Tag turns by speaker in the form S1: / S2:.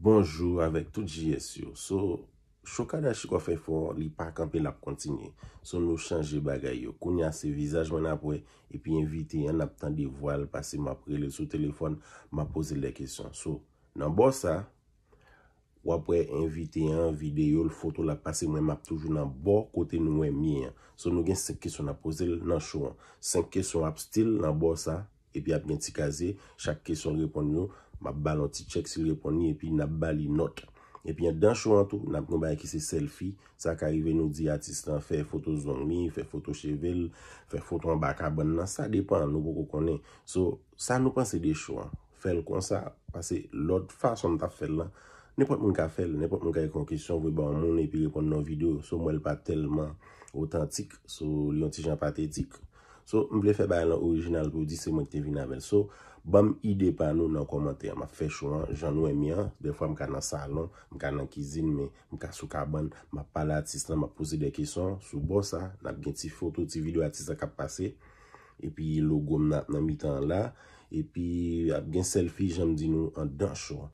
S1: Bonjou, avèk tout jyes yo. So, choka da chikwa fè fò, li parkan pe la kontinye. So, nou chanje bagay yo. Kounya se vizaj man apwe, epi invite yon ap tan de voal, pase ma prele sou telefon, ma pose le kesyon. So, nan bo sa, wapwe invite yon videyo, l foto la pase, mwen map toujou nan bo kote nou mwen miyen. So, nou gen 5 kesyon na pose nan chouan. 5 kesyon ap stil nan bo sa, epi ap gen ti kaze, chak kesyon repon nou. Mab ba lonti tchek si repon ni epi nab ba li not. Epi yon dan chouan tou, nab nou ba ekise selfie. Sa ka rive nou di atistan fè foto zon mi, fè foto chevel, fè foto an baka ban nan. Sa depan nou pou kou konen. So, sa nou pan se de chouan. Fèl kon sa, pase lot fason ta fèl lan. Nèpot moun ka fèl, nèpot moun ka yon kon kisyon vwe ba an moun epi repon nan video. So moun el pa telman otantik, so li yon ti jan patetik. So, m vle fe bayan lan orijinal pou di se mwen te vinavel. So, bam ide pa nou nan komante. Ma fechou an, jan nou emi an. De fwa m ka nan salon, m ka nan kizin, m ka sou ka ban, ma pala atis lan, ma pose de keson, sou bon sa. N ap gen ti foto, ti video atis la kap pase. E pi logo m nan mi tan la. E pi ap gen selfie, jan m di nou, an danshou an.